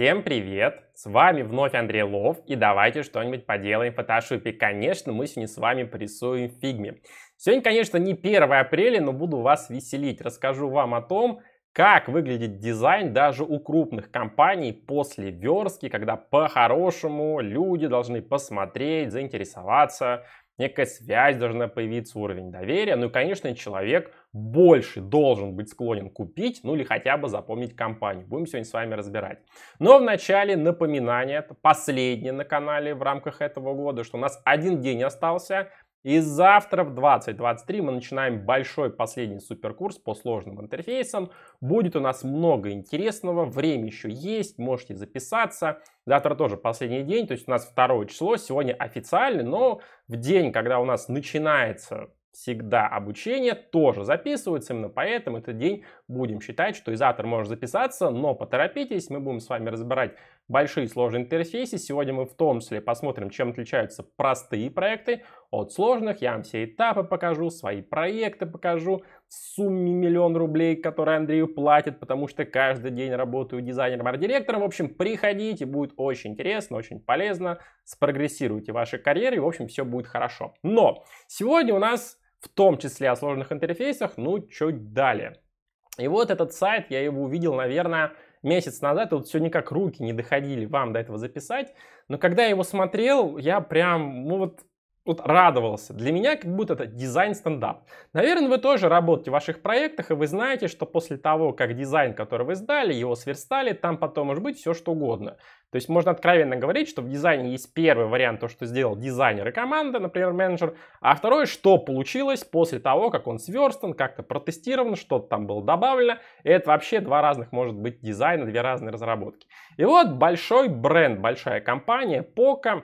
Всем привет! С вами вновь Андрей Лов, и давайте что-нибудь поделаем в фотошопе. Конечно, мы сегодня с вами порисуем фигме. Сегодня, конечно, не 1 апреля, но буду вас веселить. Расскажу вам о том, как выглядит дизайн даже у крупных компаний после верстки, когда по-хорошему люди должны посмотреть, заинтересоваться, некая связь должна появиться, уровень доверия. Ну и, конечно, человек больше должен быть склонен купить, ну или хотя бы запомнить компанию. Будем сегодня с вами разбирать. Но в начале напоминание, последнее на канале в рамках этого года, что у нас один день остался и завтра в 20.23 мы начинаем большой последний суперкурс по сложным интерфейсам. Будет у нас много интересного, время еще есть, можете записаться. Завтра тоже последний день, то есть у нас второе число, сегодня официально, но в день, когда у нас начинается всегда обучение, тоже записываются, именно поэтому этот день будем считать, что и завтра можно записаться, но поторопитесь, мы будем с вами разбирать большие сложные интерфейсы. Сегодня мы в том числе посмотрим, чем отличаются простые проекты от сложных. Я вам все этапы покажу, свои проекты покажу, сумме миллион рублей, которые Андрею платят, потому что каждый день работаю дизайнером арт-директором. В общем, приходите, будет очень интересно, очень полезно. Спрогрессируйте ваши карьеры, и, в общем, все будет хорошо. Но сегодня у нас в том числе о сложных интерфейсах, ну, чуть далее. И вот этот сайт, я его увидел, наверное, месяц назад, и вот все никак руки не доходили вам до этого записать, но когда я его смотрел, я прям, ну вот, вот радовался. Для меня как будто это дизайн стендап. Наверное, вы тоже работаете в ваших проектах, и вы знаете, что после того, как дизайн, который вы сдали, его сверстали, там потом может быть все что угодно. То есть можно откровенно говорить, что в дизайне есть первый вариант, то, что сделал дизайнер и команда, например, менеджер, а второе, что получилось после того, как он сверстан, как-то протестирован, что-то там было добавлено. И это вообще два разных, может быть, дизайна, две разные разработки. И вот большой бренд, большая компания, Пока,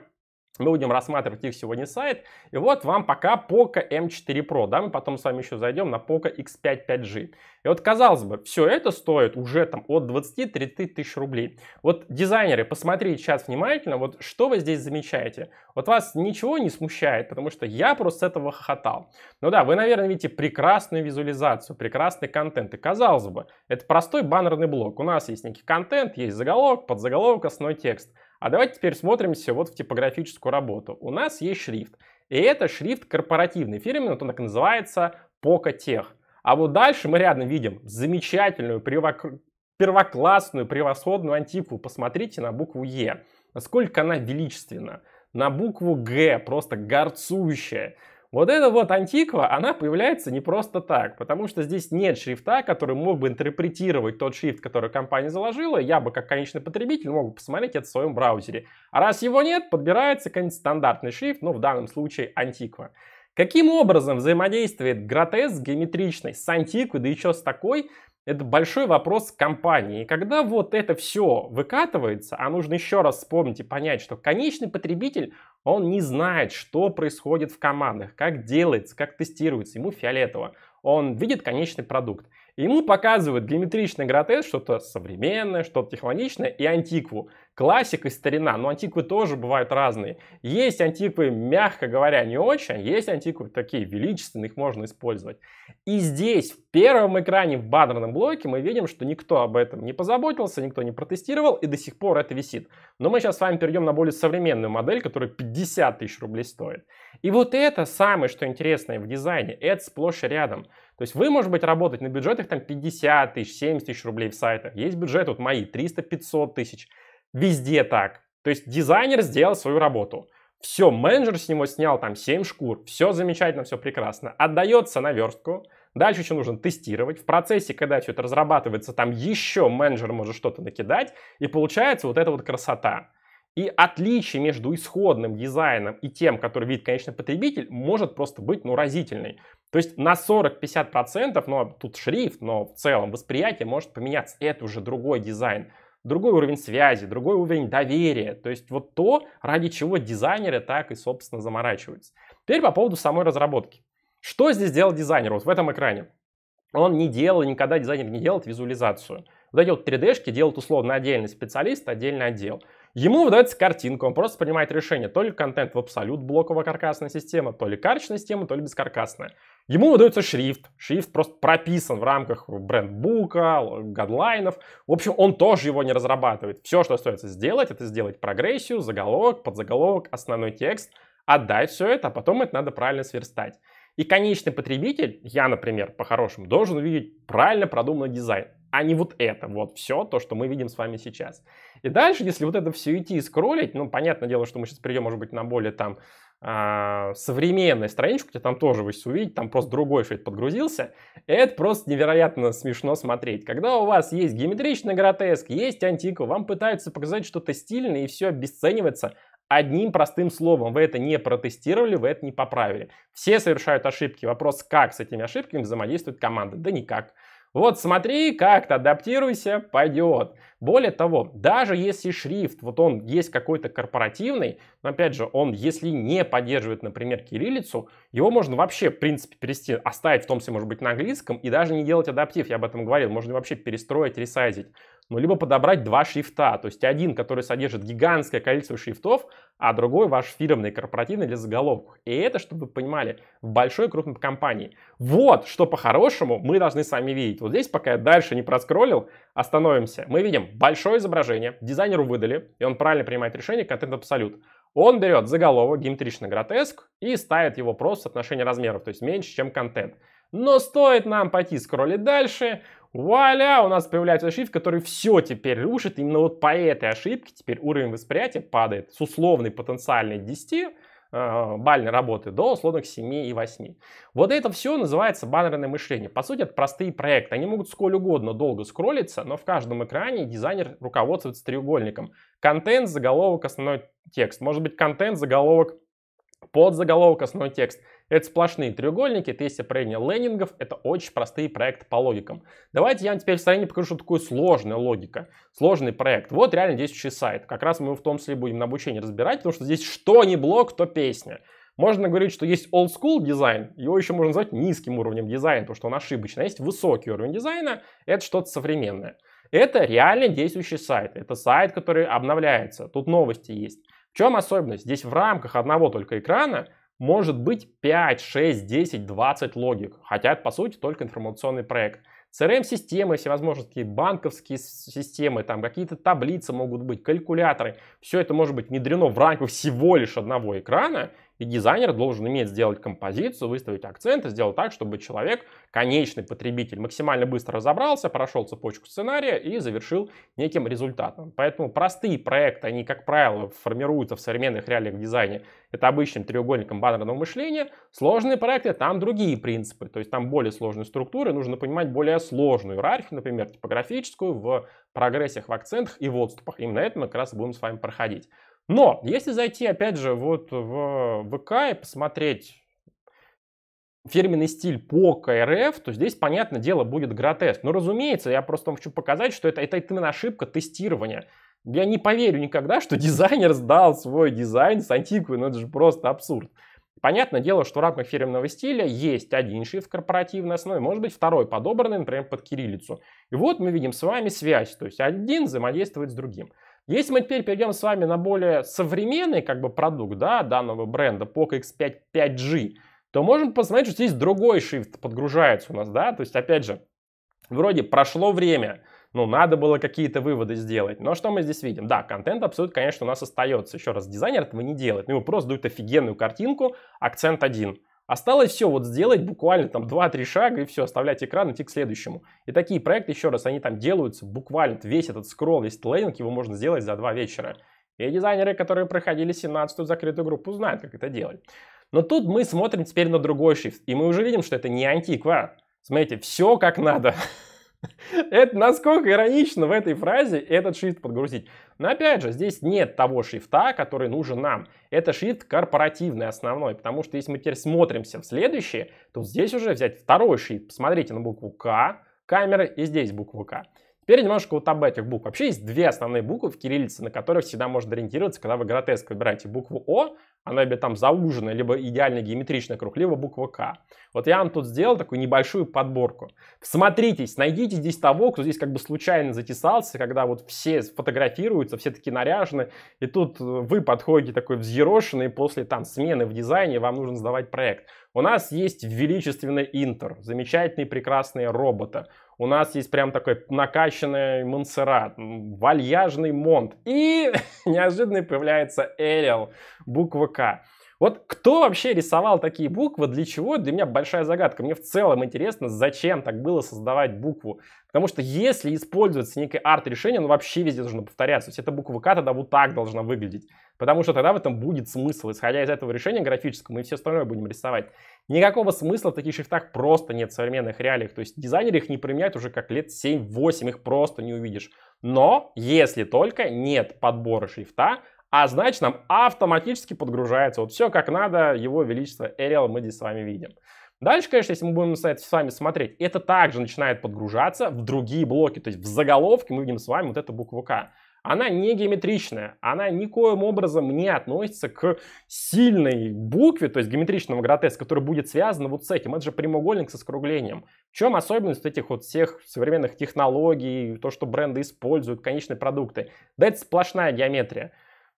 мы будем рассматривать их сегодня сайт. И вот вам пока Poco M4 Pro. Да, мы потом с вами еще зайдем на Poco X5 5G. И вот, казалось бы, все это стоит уже там от 20-30 тысяч рублей. Вот дизайнеры, посмотрите сейчас внимательно, вот что вы здесь замечаете. Вот вас ничего не смущает, потому что я просто с этого хохотал. Ну да, вы, наверное, видите прекрасную визуализацию, прекрасный контент. И казалось бы, это простой баннерный блок. У нас есть некий контент, есть заголовок, подзаголовок, основной текст – а давайте теперь смотримся вот в типографическую работу. У нас есть шрифт. И это шрифт корпоративный, фирменный, он так и называется Покотех. А вот дальше мы рядом видим замечательную, превок... первоклассную, превосходную антику. Посмотрите на букву Е. Насколько она величественна. На букву Г просто горцующая. Вот эта вот антиква, она появляется не просто так, потому что здесь нет шрифта, который мог бы интерпретировать тот шрифт, который компания заложила. Я бы, как конечный потребитель, мог бы посмотреть это в своем браузере. А раз его нет, подбирается какой-нибудь стандартный шрифт, ну, в данном случае антиква. Каким образом взаимодействует гротеск геометричный с антиквой, да еще с такой, это большой вопрос компании. И когда вот это все выкатывается, а нужно еще раз вспомнить и понять, что конечный потребитель, он не знает, что происходит в командах, как делается, как тестируется, ему фиолетово. Он видит конечный продукт. И ему показывают геометричный гротеск, что-то современное, что-то технологичное и антикву. Классика и старина, но антиквы тоже бывают разные. Есть антиквы, мягко говоря, не очень, а есть антиквы такие величественные, их можно использовать. И здесь, в первом экране в баннерном блоке, мы видим, что никто об этом не позаботился, никто не протестировал, и до сих пор это висит. Но мы сейчас с вами перейдем на более современную модель, которая 50 тысяч рублей стоит. И вот это самое, что интересное в дизайне, это сплошь и рядом. То есть вы, может быть, работать на бюджетах там 50 тысяч, 70 тысяч рублей в сайтах. Есть бюджет, вот мои, 300-500 тысяч. Везде так. То есть дизайнер сделал свою работу. Все, менеджер с него снял там 7 шкур, все замечательно, все прекрасно. Отдается на верстку, дальше еще нужно тестировать. В процессе, когда все это разрабатывается, там еще менеджер может что-то накидать, и получается вот эта вот красота. И отличие между исходным дизайном и тем, который видит конечно, потребитель, может просто быть ну, разительной. То есть на 40-50%, ну а тут шрифт, но в целом восприятие может поменяться. Это уже другой дизайн, другой уровень связи, другой уровень доверия. То есть вот то, ради чего дизайнеры так и, собственно, заморачиваются. Теперь по поводу самой разработки. Что здесь делал дизайнер вот в этом экране? Он не делал, никогда дизайнер не делает визуализацию. Вот эти вот 3D-шки делают условно отдельный специалист, отдельный отдел. Ему выдается картинка, он просто принимает решение, то ли контент в абсолют блоково-каркасная система, то ли карточная система, то ли бескаркасная. Ему выдается шрифт. Шрифт просто прописан в рамках брендбука, гадлайнов. В общем, он тоже его не разрабатывает. Все, что остается сделать, это сделать прогрессию, заголовок, подзаголовок, основной текст, отдать все это, а потом это надо правильно сверстать. И конечный потребитель, я, например, по-хорошему, должен увидеть правильно продуманный дизайн а не вот это вот все, то, что мы видим с вами сейчас. И дальше, если вот это все идти и скроллить, ну, понятное дело, что мы сейчас придем, может быть, на более там э, страничку, где там тоже вы сейчас увидите, там просто другой шейд подгрузился. Это просто невероятно смешно смотреть. Когда у вас есть геометричный гротеск, есть антика, вам пытаются показать что-то стильное, и все обесценивается одним простым словом. Вы это не протестировали, вы это не поправили. Все совершают ошибки. Вопрос, как с этими ошибками взаимодействует команда? Да никак. Вот смотри, как-то адаптируйся, пойдет. Более того, даже если шрифт, вот он есть какой-то корпоративный, но опять же, он если не поддерживает, например, кириллицу, его можно вообще, в принципе, перести, оставить в том числе, может быть, на английском и даже не делать адаптив, я об этом говорил, можно вообще перестроить, ресайзить ну, либо подобрать два шрифта, то есть один, который содержит гигантское количество шрифтов, а другой ваш фирменный, корпоративный для заголовков. И это, чтобы вы понимали, в большой крупной компании. Вот, что по-хорошему мы должны сами видеть. Вот здесь, пока я дальше не проскроллил, остановимся. Мы видим большое изображение, дизайнеру выдали, и он правильно принимает решение, контент абсолют. Он берет заголовок геометрично гротеск и ставит его просто в соотношении размеров, то есть меньше, чем контент. Но стоит нам пойти скроллить дальше, вуаля, у нас появляется ошибка, которая все теперь рушит. Именно вот по этой ошибке теперь уровень восприятия падает с условной потенциальной 10 э, бальной работы до условных 7 и 8. Вот это все называется баннерное мышление. По сути, это простые проекты. Они могут сколь угодно долго скроллиться, но в каждом экране дизайнер руководствуется треугольником. Контент, заголовок, основной текст. Может быть, контент, заголовок, Подзаголовок, основной текст. Это сплошные треугольники, тесты проявления лендингов. Это очень простые проекты по логикам. Давайте я вам теперь в стороне покажу, что такое сложная логика. Сложный проект. Вот реально действующий сайт. Как раз мы его в том числе будем на обучении разбирать, потому что здесь что не блок, то песня. Можно говорить, что есть old school дизайн, его еще можно назвать низким уровнем дизайна, потому что он ошибочный. А есть высокий уровень дизайна, это что-то современное. Это реально действующий сайт. Это сайт, который обновляется. Тут новости есть чем особенность? Здесь в рамках одного только экрана может быть 5, 6, 10, 20 логик, хотя это по сути только информационный проект. CRM-системы, всевозможные банковские системы, там какие-то таблицы могут быть, калькуляторы. Все это может быть внедрено в рамках всего лишь одного экрана, и дизайнер должен уметь сделать композицию, выставить акценты, сделать так, чтобы человек, конечный потребитель, максимально быстро разобрался, прошел цепочку сценария и завершил неким результатом. Поэтому простые проекты, они, как правило, формируются в современных реалиях дизайне. Это обычным треугольником баннерного мышления. Сложные проекты, там другие принципы. То есть там более сложные структуры, нужно понимать более сложную иерархию, например, типографическую, в прогрессиях, в акцентах и в отступах. Именно это мы как раз будем с вами проходить. Но если зайти, опять же, вот в ВК и посмотреть фирменный стиль по КРФ, то здесь, понятное дело, будет гротеск. Но, разумеется, я просто вам хочу показать, что это, это именно ошибка тестирования. Я не поверю никогда, что дизайнер сдал свой дизайн с антиквой, но ну, это же просто абсурд. Понятное дело, что в рамках фирменного стиля есть один шрифт корпоративной основе, может быть второй подобранный, например, под кириллицу. И вот мы видим с вами связь, то есть один взаимодействует с другим. Если мы теперь перейдем с вами на более современный как бы продукт да, данного бренда Poco X5 5G, то можем посмотреть, что здесь другой shift подгружается у нас, да, то есть опять же, вроде прошло время, ну, надо было какие-то выводы сделать. Но что мы здесь видим? Да, контент абсолютно, конечно, у нас остается. Еще раз, дизайнер этого не делает. Ну, его просто дают офигенную картинку, акцент один. Осталось все вот сделать буквально там 2-3 шага и все, оставлять экран, идти к следующему. И такие проекты, еще раз, они там делаются буквально, весь этот скролл, весь лейдинг его можно сделать за 2 вечера. И дизайнеры, которые проходили 17-ю закрытую группу, знают, как это делать. Но тут мы смотрим теперь на другой shift, и мы уже видим, что это не антиква. Смотрите, все как надо. Это насколько иронично в этой фразе этот шрифт подгрузить. Но опять же, здесь нет того шрифта, который нужен нам. Это шрифт корпоративный основной, потому что если мы теперь смотримся в следующее, то здесь уже взять второй шрифт. Посмотрите на букву К камера и здесь букву К. Теперь немножко вот об этих букв. Вообще есть две основные буквы в кириллице, на которых всегда можно ориентироваться, когда вы гротеск выбираете букву О, она либо там заужена, либо идеально геометричный круг, либо буква К. Вот я вам тут сделал такую небольшую подборку. Смотритесь, найдите здесь того, кто здесь как бы случайно затесался, когда вот все фотографируются, все такие наряжены, и тут э, вы подходите такой взъерошенный, после там смены в дизайне вам нужно сдавать проект. У нас есть величественный Интер, замечательные прекрасные роботы. У нас есть прям такой накачанный Монсеррат, вальяжный Монт. И неожиданно появляется Эриал, буква К. Вот кто вообще рисовал такие буквы, для чего, для меня большая загадка. Мне в целом интересно, зачем так было создавать букву. Потому что если используется некое арт-решение, оно вообще везде должно повторяться. То есть эта буква К тогда вот так должна выглядеть. Потому что тогда в этом будет смысл. Исходя из этого решения графического, мы все остальное будем рисовать. Никакого смысла в таких шрифтах просто нет в современных реалиях. То есть дизайнеры их не применяют уже как лет 7-8, их просто не увидишь. Но если только нет подбора шрифта, а значит нам автоматически подгружается вот все как надо, его величество Arial мы здесь с вами видим. Дальше, конечно, если мы будем с вами смотреть, это также начинает подгружаться в другие блоки, то есть в заголовке мы видим с вами вот эту букву «К». Она не геометричная, она никоим образом не относится к сильной букве, то есть геометричному гротеска, который будет связан вот с этим. Это же прямоугольник со скруглением. В чем особенность этих вот всех современных технологий, то, что бренды используют, конечные продукты? Да это сплошная геометрия.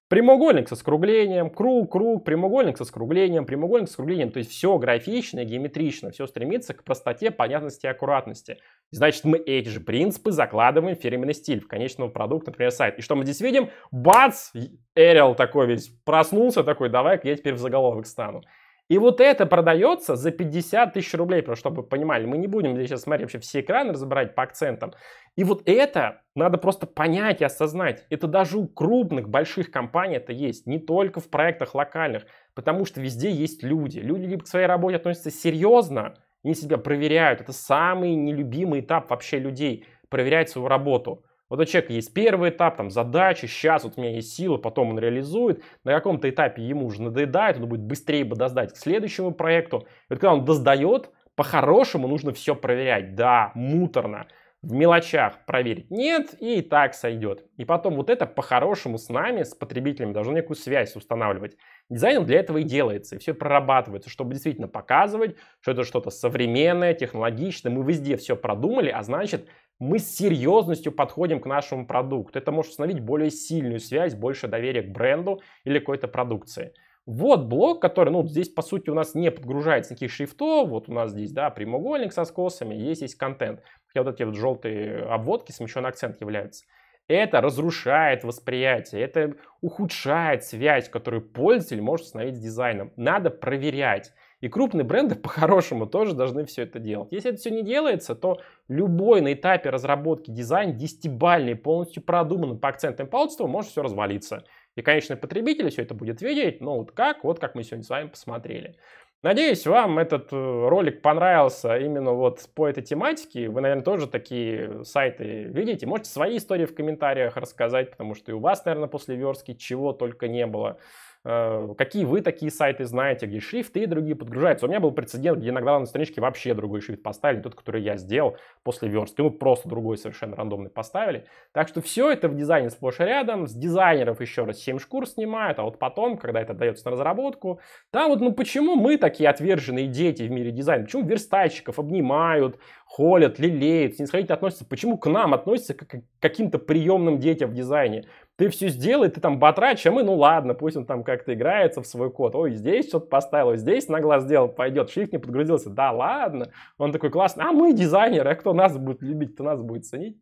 Прямоугольник со скруглением, круг, круг, прямоугольник со скруглением, прямоугольник со скруглением. То есть все графично, геометрично, все стремится к простоте, понятности и аккуратности. Значит, мы эти же принципы закладываем в фирменный стиль, в конечного продукта, например, сайт. И что мы здесь видим? Бац! Эрил такой весь проснулся, такой, давай-ка я теперь в заголовок стану. И вот это продается за 50 тысяч рублей, просто чтобы вы понимали, мы не будем здесь сейчас смотреть вообще все экраны разбирать по акцентам. И вот это надо просто понять и осознать. Это даже у крупных, больших компаний это есть, не только в проектах локальных, потому что везде есть люди. Люди либо к своей работе относятся серьезно, они себя проверяют. Это самый нелюбимый этап вообще людей, проверять свою работу. Вот у человека есть первый этап, там задача, сейчас вот у меня есть сила, потом он реализует. На каком-то этапе ему уже надоедает, он будет быстрее бы доздать к следующему проекту. И вот когда он доздает, по-хорошему нужно все проверять. Да, муторно, в мелочах проверить нет, и так сойдет. И потом вот это по-хорошему с нами, с потребителями, должно некую связь устанавливать. Дизайн для этого и делается, и все прорабатывается, чтобы действительно показывать, что это что-то современное, технологичное. Мы везде все продумали, а значит, мы с серьезностью подходим к нашему продукту. Это может установить более сильную связь, больше доверия к бренду или какой-то продукции. Вот блок, который, ну, здесь, по сути, у нас не подгружается никаких шрифтов. Вот у нас здесь, да, прямоугольник со скосами, есть есть контент. Хотя вот эти вот желтые обводки, смещенный акцент являются. Это разрушает восприятие, это ухудшает связь, которую пользователь может установить с дизайном. Надо проверять. И крупные бренды по-хорошему тоже должны все это делать. Если это все не делается, то любой на этапе разработки дизайн десятибальный, полностью продуманный по акцентам и по отзывам, может все развалиться. И конечный потребитель все это будет видеть, но вот как, вот как мы сегодня с вами посмотрели. Надеюсь, вам этот э, ролик понравился именно вот по этой тематике. Вы, наверное, тоже такие сайты видите. Можете свои истории в комментариях рассказать, потому что и у вас, наверное, после верстки чего только не было. Э, какие вы такие сайты знаете, где шрифты и другие подгружаются. У меня был прецедент, где иногда на страничке вообще другой шрифт поставили, тот, который я сделал после верст. мы ну, просто другой совершенно рандомный поставили. Так что все это в дизайне сплошь и рядом. С дизайнеров еще раз 7 шкур снимают, а вот потом, когда это дается на разработку, да, вот ну почему мы такие отверженные дети в мире дизайна? Почему верстальщиков обнимают, холят, лелеют, снисходительно относятся? Почему к нам относятся как к каким-то приемным детям в дизайне? ты все сделай, ты там батрач, а мы, ну ладно, пусть он там как-то играется в свой код. Ой, здесь что-то поставил, здесь на глаз сделал, пойдет. Шрифт не подгрузился, да ладно. Он такой классный, а мы дизайнеры, а кто нас будет любить, кто нас будет ценить.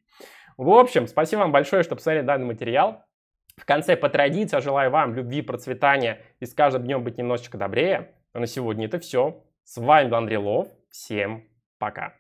В общем, спасибо вам большое, что посмотрели данный материал. В конце по традиции желаю вам любви, процветания и с каждым днем быть немножечко добрее. А на сегодня это все. С вами был Андрей Лов. Всем пока.